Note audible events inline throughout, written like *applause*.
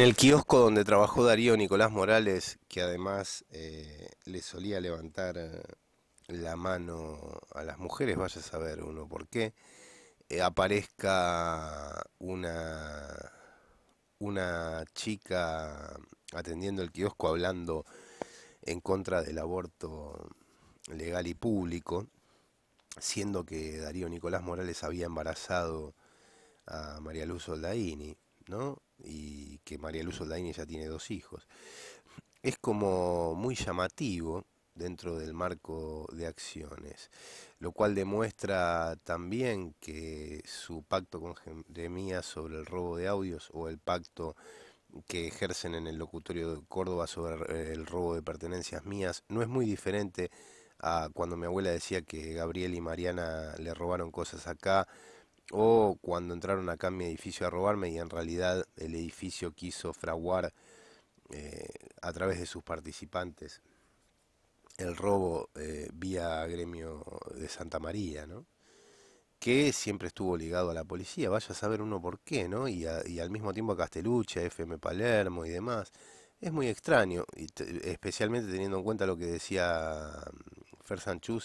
En el kiosco donde trabajó Darío Nicolás Morales, que además eh, le solía levantar eh, la mano a las mujeres, vaya a saber uno por qué, eh, aparezca una, una chica atendiendo el kiosco hablando en contra del aborto legal y público, siendo que Darío Nicolás Morales había embarazado a María Luz Soldaini, ¿no? y que María Luz Soldaini ya tiene dos hijos. Es como muy llamativo dentro del marco de acciones, lo cual demuestra también que su pacto con Jeremías sobre el robo de audios o el pacto que ejercen en el locutorio de Córdoba sobre el robo de pertenencias mías no es muy diferente a cuando mi abuela decía que Gabriel y Mariana le robaron cosas acá o cuando entraron acá en mi edificio a robarme y en realidad el edificio quiso fraguar eh, a través de sus participantes el robo eh, vía gremio de Santa María, ¿no? que siempre estuvo ligado a la policía, vaya a saber uno por qué, ¿no? Y, al mismo tiempo a a FM Palermo y demás. Es muy extraño, y especialmente teniendo en cuenta lo que decía mm, Fer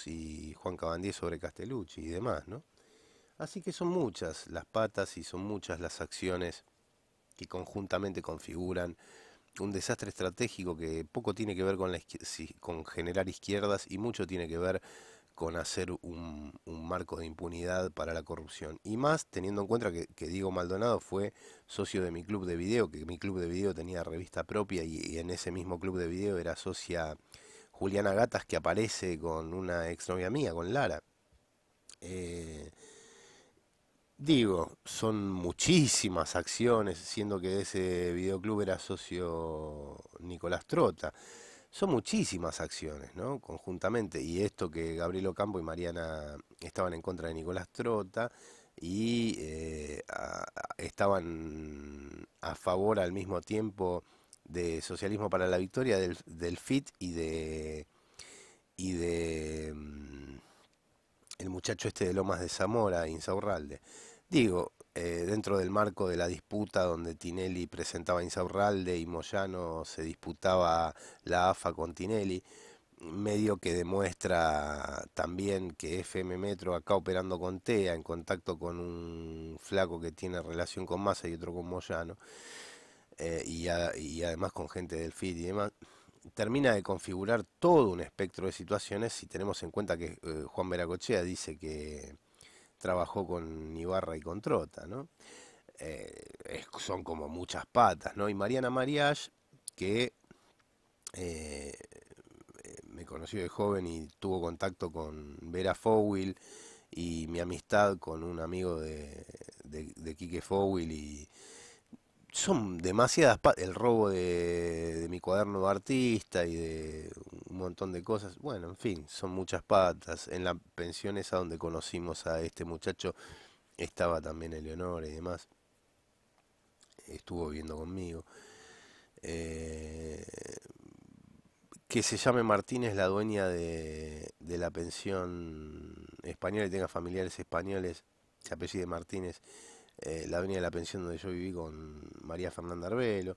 y Juan Cabandí sobre Castelucci y demás, ¿no? Así que son muchas las patas y son muchas las acciones que conjuntamente configuran un desastre estratégico que poco tiene que ver con, con generar izquierdas y mucho tiene que ver con hacer un, marco de impunidad para la corrupción. Y más teniendo en cuenta que, Diego Maldonado fue socio de mi club de video, que mi club de video tenía revista propia y, en ese mismo club de video era socia Juliana Gatas que aparece con una exnovia mía, con Lara. Eh, Digo, son muchísimas acciones, siendo que de ese videoclub era socio Nicolás Trota. Son muchísimas acciones, ¿no? Conjuntamente. Y esto que Gabriel Ocampo y Mariana estaban en contra de Nicolás Trota y eh, estaban a favor al mismo tiempo de Socialismo para la Victoria, del, del FIT y de. y de mm, el muchacho este de Lomas de Zamora, Insaurralde. Digo, eh, dentro del marco de la disputa donde Tinelli presentaba a Insaurralde y Moyano se disputaba la AFA con Tinelli, medio que demuestra también que FM Metro acá operando con TEA, en contacto con un flaco que tiene relación con Massa y otro con Moyano, eh, y, además con gente del FIT y demás, termina de configurar todo un espectro de situaciones si tenemos en cuenta que eh, Juan Veracochea dice que trabajó con Ibarra y con Trota, ¿no? Eh, son como muchas patas, ¿no? Y Mariana Mariage que eh, eh, me conoció de joven y tuvo contacto con Vera Fowil y mi amistad con un amigo de, Quique Fowil y son demasiadas patas, el robo de, de mi cuaderno de artista y de montón de cosas. Bueno, en fin, son muchas patas. En la pensión esa donde conocimos a este muchacho estaba también Eleonora y demás. Estuvo viendo conmigo. Eh, que se llame Martínez la dueña de, de la pensión española y tenga familiares españoles, se apellide Martínez, eh, la dueña de la pensión donde yo viví con María Fernanda Arbelo.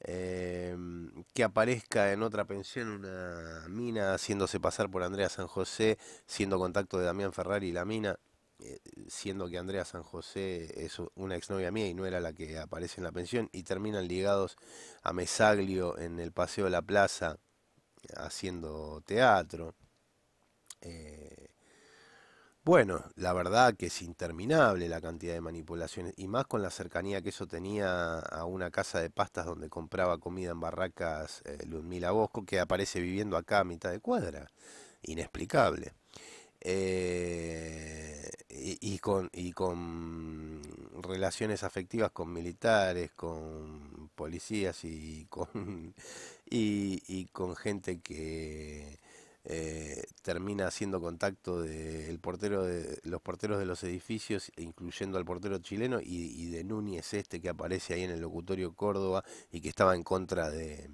Em, que aparezca en otra pensión una mina haciéndose pasar por Andrea San José, siendo contacto de Damián Ferrari y la mina, eh, siendo que Andrea San José es una exnovia mía y no era la que aparece en la pensión, y terminan ligados a Mesaglio en el Paseo de la Plaza eh, haciendo teatro. Eh, bueno, la verdad que es interminable la cantidad de manipulaciones, y más con la cercanía que eso tenía a una casa de pastas donde compraba comida en barracas eh, Ludmila Bosco, que aparece viviendo acá a mitad de cuadra. Inexplicable. Eh, y, con, y con relaciones afectivas con militares, con policías y, *laughs* y con gente que eh, termina haciendo contacto de el portero de los porteros de los edificios, incluyendo al portero chileno, y, de Núñez este que aparece ahí en el locutorio Córdoba y que estaba en contra de,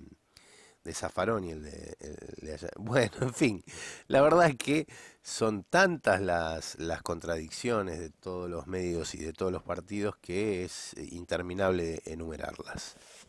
de Zafarón el de, *laughs* Bueno, en fin, la verdad es que son tantas las, las contradicciones de todos los medios y de todos los partidos que es eh, interminable enumerarlas.